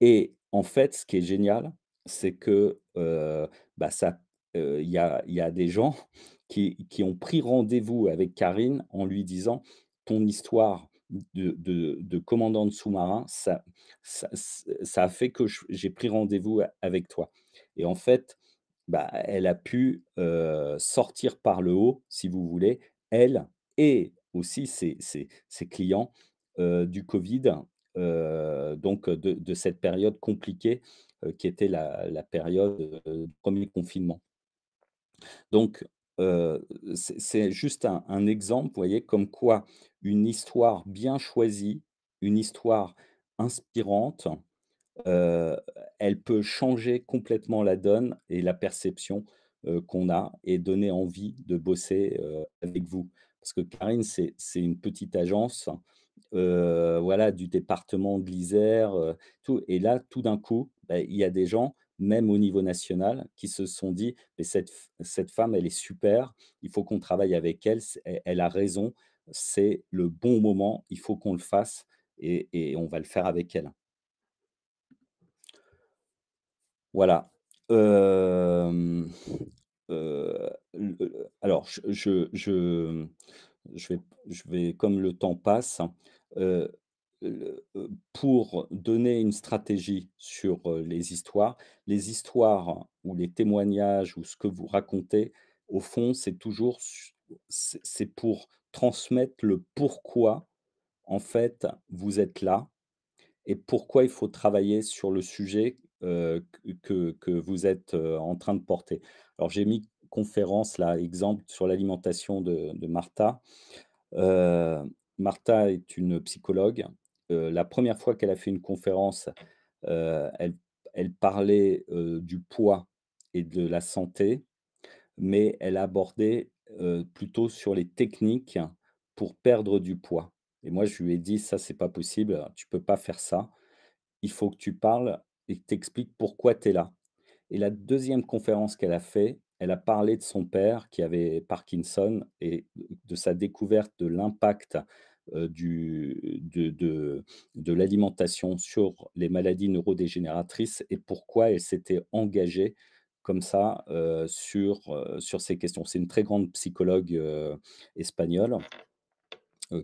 Et en fait, ce qui est génial, c'est que euh, bah, ça euh, il y a, des gens qui, ont pris rendez-vous avec Karine en lui disant ton histoire de, commandant de sous-marin, ça, ça, a fait que j'ai pris rendez-vous avec toi. Et en fait, bah, elle a pu euh, sortir par le haut, si vous voulez, elle et aussi ses, clients euh, du Covid, donc de, cette période compliquée qui était la, la période du premier confinement. Donc, euh, c'est juste un, exemple, vous voyez, comme quoi une histoire bien choisie, une histoire inspirante, euh, elle peut changer complètement la donne et la perception euh, qu'on a et donner envie de bosser avec vous. Parce que Karine, c'est une petite agence, voilà, du département de l'Isère, Et là, tout d'un coup, bah, il y a des gens même au niveau national, qui se sont dit, mais cette, cette femme, elle est super, il faut qu'on travaille avec elle, elle a raison, c'est le bon moment, il faut qu'on le fasse et, on va le faire avec elle. Voilà. alors, je, je, je, vais, je, vais, comme le temps passe, hein, pour donner une stratégie sur les histoires, les histoires ou les témoignages ou ce que vous racontez, au fond, c'est toujours c'est pour transmettre le pourquoi en fait vous êtes là et pourquoi il faut travailler sur le sujet que, que, vous êtes en train de porter. Alors j'ai mis conférence là, exemple sur l'alimentation de, de, Martha. Martha est une psychologue euh, la première fois qu'elle a fait une conférence, euh, elle, parlait euh, du poids et de la santé, mais elle abordait plutôt sur les techniques pour perdre du poids. Et moi, je lui ai dit, ça, c'est pas possible, tu peux pas faire ça. Il faut que tu parles et t'expliques pourquoi tu es là. Et la deuxième conférence qu'elle a fait, elle a parlé de son père qui avait Parkinson et de sa découverte de l'impact euh, de, l'alimentation sur les maladies neurodégénératrices et pourquoi elle s'était engagée comme ça euh, sur, euh, sur ces questions. C'est une très grande psychologue espagnole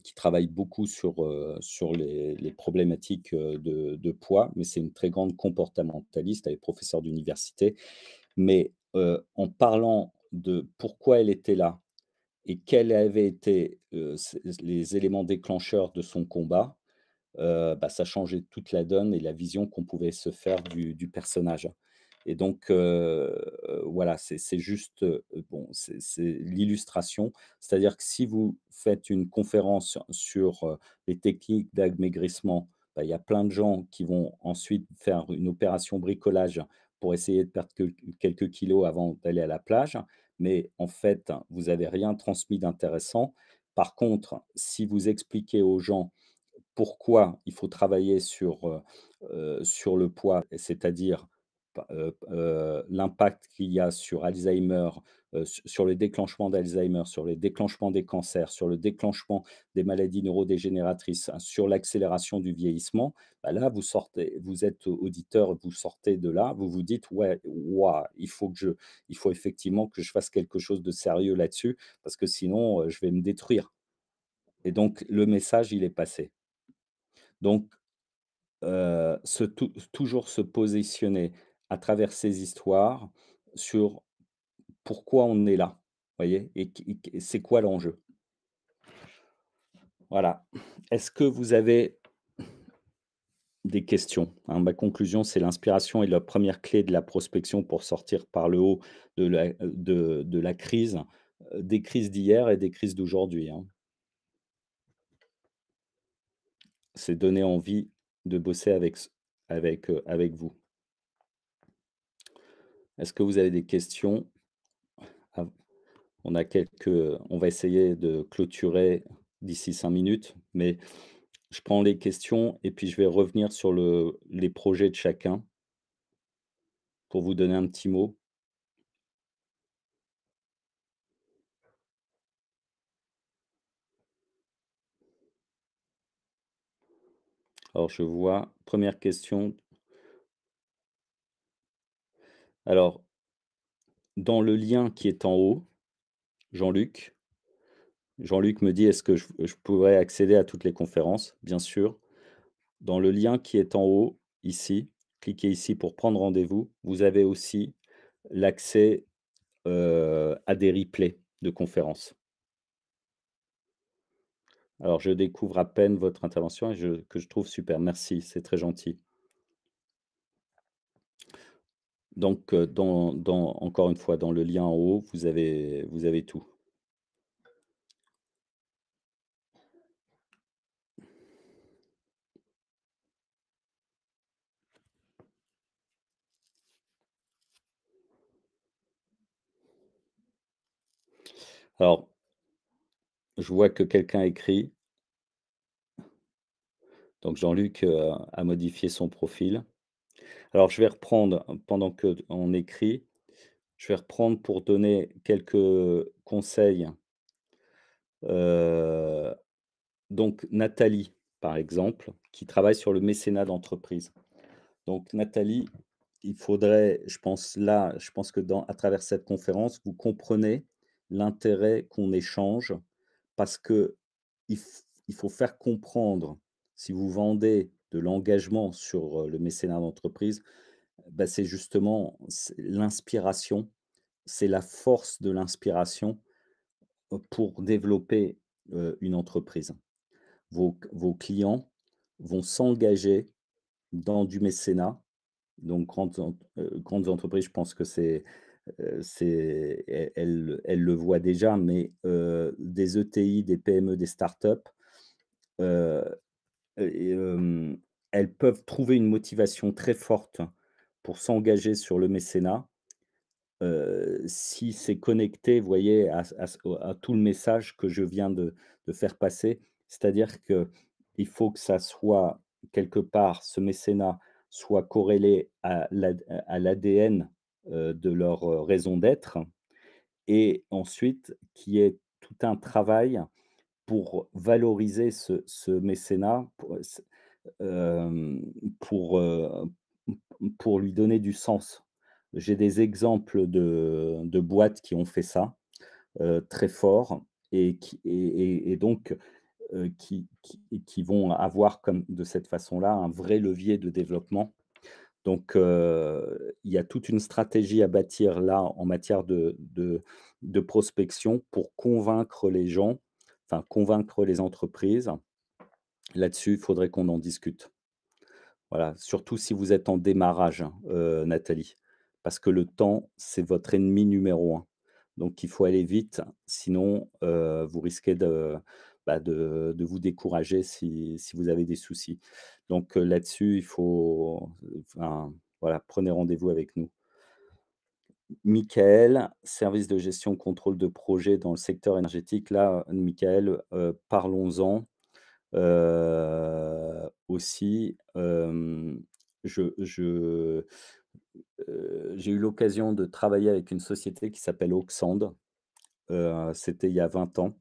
qui travaille beaucoup sur, sur les, problématiques de, de, poids, mais c'est une très grande comportementaliste, elle est professeure d'université. Mais en parlant de pourquoi elle était là, et quels avaient été les éléments déclencheurs de son combat, bah, ça changeait toute la donne et la vision qu'on pouvait se faire du, personnage. Et donc, voilà, c'est juste bon, c'est l'illustration. C'est-à-dire que si vous faites une conférence sur les techniques d'amaigrissement, bah, il y a plein de gens qui vont ensuite faire une opération bricolage pour essayer de perdre quelques kilos avant d'aller à la plage mais en fait, vous n'avez rien transmis d'intéressant. Par contre, si vous expliquez aux gens pourquoi il faut travailler sur, euh, euh, sur le poids, c'est-à-dire euh, euh, l'impact qu'il y a sur Alzheimer, euh, sur le déclenchement d'Alzheimer, sur le déclenchement des cancers, sur le déclenchement des maladies neurodégénératrices, hein, sur l'accélération du vieillissement, bah là, vous sortez, vous êtes auditeur, vous sortez de là, vous vous dites, ouais, ouais, il faut que je, il faut effectivement que je fasse quelque chose de sérieux là-dessus, parce que sinon, je vais me détruire. Et donc, le message, il est passé. Donc, toujours se positionner à travers ces histoires sur pourquoi on est là, voyez, et, c'est quoi l'enjeu. Voilà. Est-ce que vous avez des questions hein, Ma conclusion, c'est l'inspiration est la première clé de la prospection pour sortir par le haut de la, euh, de, la crise, euh, des crises d'hier et des crises d'aujourd'hui. Hein. C'est donner envie de bosser avec, avec, euh, avec vous. Est-ce que vous avez des questions on a quelques, euh, on va essayer de clôturer d'ici cinq minutes, mais je prends les questions et puis je vais revenir sur le, les projets de chacun pour vous donner un petit mot. Alors je vois, première question, alors, dans le lien qui est en haut, Jean-Luc, Jean-Luc me dit est-ce que je, pourrais accéder à toutes les conférences Bien sûr. Dans le lien qui est en haut, ici, cliquez ici pour prendre rendez-vous. Vous avez aussi l'accès euh, à des replays de conférences. Alors, je découvre à peine votre intervention et que je trouve super. Merci, c'est très gentil. Donc, euh, encore une fois, dans le lien en haut, vous avez, vous avez tout. Alors, je vois que quelqu'un écrit. Donc Jean-Luc euh, a modifié son profil. Alors, je vais reprendre pendant qu'on écrit. Je vais reprendre pour donner quelques conseils. donc, Nathalie, par exemple, qui travaille sur le mécénat d'entreprise. Donc, Nathalie, il faudrait, je pense, là, je pense que dans, à travers cette conférence, vous comprenez l'intérêt qu'on échange parce que il faut faire comprendre, si vous vendez de l'engagement sur le mécénat d'entreprise, bah, c'est justement l'inspiration, c'est la force de l'inspiration pour développer une entreprise. Vos, clients vont s'engager dans du mécénat. Donc, grandes, entreprises, je pense que c'est, e, elles, elles, le voient déjà, mais des ETI, des PME, des startups, elles peuvent trouver une motivation très forte pour s'engager sur le mécénat, si c'est connecté, voyez, à tout le message que je viens de faire passer. C'est-à-dire qu'il faut que ça soit quelque part, ce mécénat soit corrélé à l'ADN, de leur, raison d'être et ensuite qu'il y ait tout un travail pour valoriser ce, mécénat, pour, euh, euh, pour, lui donner du sens. J'ai des exemples de, de, boîtes qui ont fait ça euh, très fort et, qui, et, donc qui, qui, qui, vont avoir comme de cette façon-là un vrai levier de développement. Donc, il y a toute une stratégie à bâtir là en matière de, de, de prospection pour convaincre les gens convaincre les entreprises, là-dessus, il faudrait qu'on en discute. Voilà, surtout si vous êtes en démarrage, hein, euh, Nathalie, parce que le temps, c'est votre ennemi numéro un. Donc, il faut aller vite, sinon, euh, vous risquez bah, de, de, vous décourager si, vous avez des soucis. Donc, euh, là-dessus, il faut. voilà, prenez rendez-vous avec nous. Michael, service de gestion contrôle de projet dans le secteur énergétique. Là, Michael, euh, parlons-en euh, aussi. Euh, je, j'ai eu l'occasion de travailler avec une société qui s'appelle Oxand. C'était il y a 20 ans.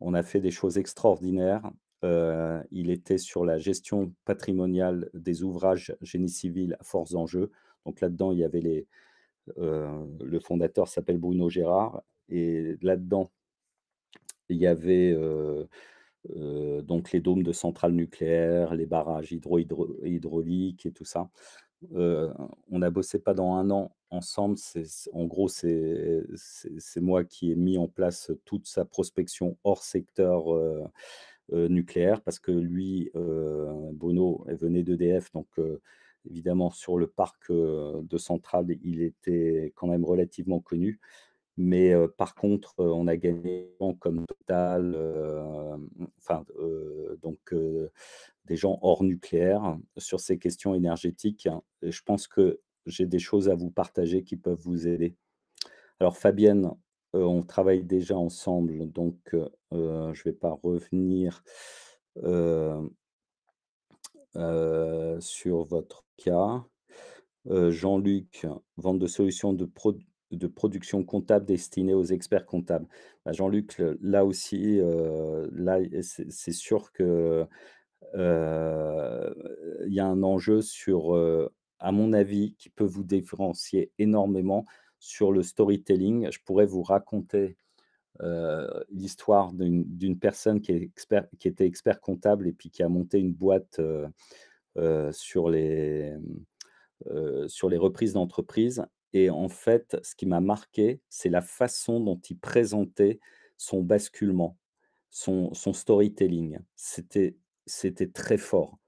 On a fait des choses extraordinaires. il était sur la gestion patrimoniale des ouvrages génie civil à forts enjeux. Donc là-dedans, il y avait les, euh, le fondateur s'appelle Bruno Gérard. Et là-dedans, il y avait euh, euh, donc les dômes de centrales nucléaires, les barrages hydro hydrauliques et tout ça. on a bossé pas dans un an ensemble. En gros, c'est moi qui ai mis en place toute sa prospection hors secteur nucléaire parce que lui, Bono, venait d'EDF, donc Évidemment, sur le parc de Centrale, il était quand même relativement connu. Mais par contre, on a gagné comme total, enfin, donc des gens hors nucléaire hein, sur ces questions énergétiques. Hein, je pense que j'ai des choses à vous partager qui peuvent vous aider. Alors, Fabienne, on travaille déjà ensemble, donc je ne vais pas revenir euh, sur votre cas. Euh, Jean-Luc, vente de solutions de, de, production comptable destinées aux experts comptables. Bah, Jean-Luc, là aussi, euh, là, c'est sûr que il y a un enjeu sur, à mon avis, qui peut vous différencier énormément sur le storytelling. Je pourrais vous raconter euh, l'histoire d'une personne qui, était expert comptable et puis qui a monté une boîte euh, euh, sur, les, sur les reprises d'entreprise. Et en fait, ce qui m'a marqué, c'est la façon dont il présentait son basculement, son, storytelling. C'était très fort.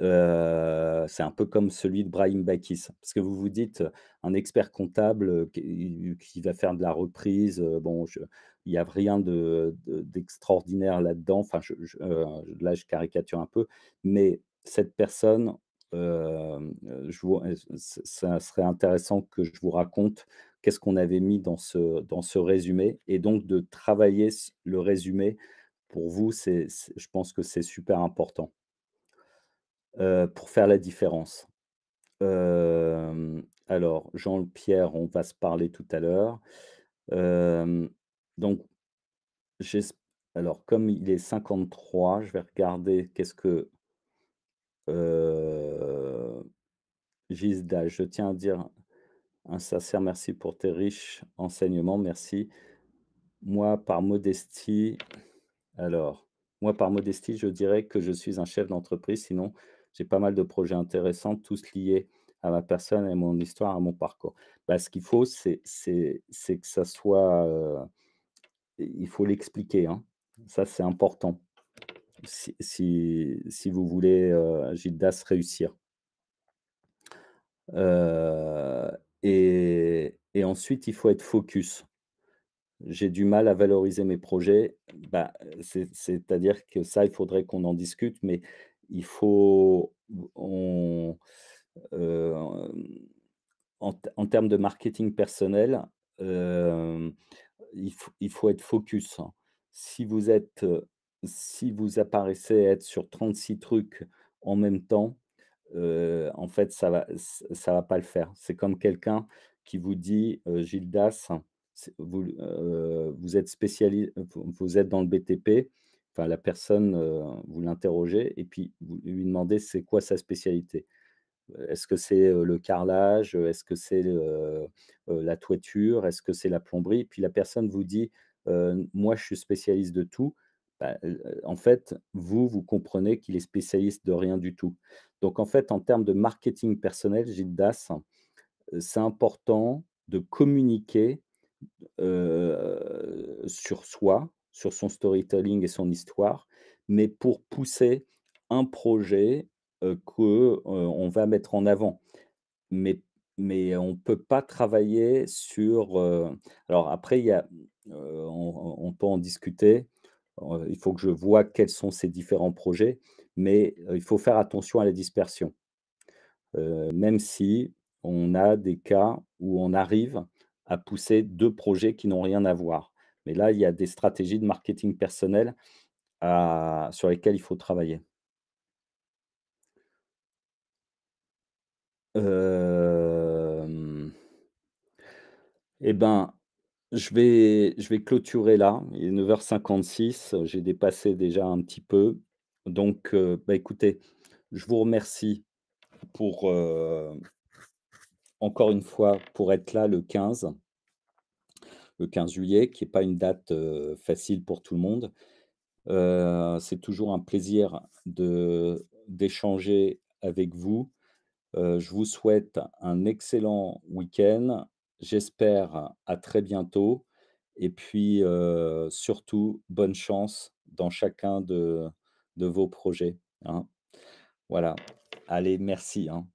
c'est un peu comme celui de Brahim Bakis. Parce que vous vous dites, un expert comptable qui, qui va faire de la reprise, bon, je, il n'y a rien d'extraordinaire là-dedans. Enfin, je, euh, là, je caricature un peu, mais cette personne, euh, euh, je ça serait intéressant que je vous raconte qu'est-ce qu'on avait mis dans ce, dans ce résumé et donc de travailler le résumé pour vous, c'est, je pense que c'est super important pour faire la différence. alors, Jean-Pierre, on va se parler tout à l'heure. Euh, donc, alors comme il est 53, je vais regarder qu'est-ce que euh, Gisda, je tiens à dire un sincère merci pour tes riches enseignements, merci. Moi, par modestie, alors, moi, par modestie, je dirais que je suis un chef d'entreprise, sinon j'ai pas mal de projets intéressants, tous liés à ma personne, à mon histoire, à mon parcours. Bah, ce qu'il faut, c'est que ça soit... Euh, il faut l'expliquer. Hein. Ça, c'est important. Si, vous voulez, euh, Gildas, réussir. Euh, et, ensuite, il faut être focus. J'ai du mal à valoriser mes projets. Bah, C'est-à-dire que ça, il faudrait qu'on en discute, mais il faut. Euh, en, en, termes de marketing personnel, il, il, faut être focus. Hein. Si vous êtes, si vous apparaissez être sur 36 trucs en même temps, en fait, ça va, ça va pas le faire. C'est comme quelqu'un qui vous dit, Gildas, vous, vous êtes spécialiste, vous êtes dans le BTP. Enfin, la personne, vous l'interrogez et puis vous lui demandez c'est quoi sa spécialité. Est-ce que c'est le carrelage Est-ce que c'est la toiture Est-ce que c'est la plomberie Puis la personne vous dit Moi, je suis spécialiste de tout. Bah, en fait, vous, vous comprenez qu'il est spécialiste de rien du tout. Donc, en fait, en termes de marketing personnel, Gilles Das, c'est important de communiquer sur soi, sur son storytelling et son histoire, mais pour pousser un projet euh, que, euh, on va mettre en avant. Mais mais on peut pas travailler sur, euh, alors après y a, on peut en discuter. il faut que je vois quels sont ces différents projets, mais il faut faire attention à la dispersion. même si on a des cas où on arrive à pousser deux projets qui n'ont rien à voir. Mais là, il y a des stratégies de marketing personnel sur lesquelles il faut travailler. Euh, eh et ben, je vais je vais clôturer là. Il est 9h56 j'ai dépassé déjà un petit peu. Donc, euh, bah, écoutez, je vous remercie pour, euh, encore une fois, pour être là le 15 le 15 juillet, qui n'est pas une date, facile pour tout le monde. c'est toujours un plaisir de d'échanger avec vous. Euh, je vous souhaite un excellent week-end. J'espère à très bientôt. Et puis, euh, surtout, bonne chance dans chacun de, vos projets. Hein. Voilà. Allez, merci. Hein.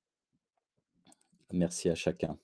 Merci à chacun.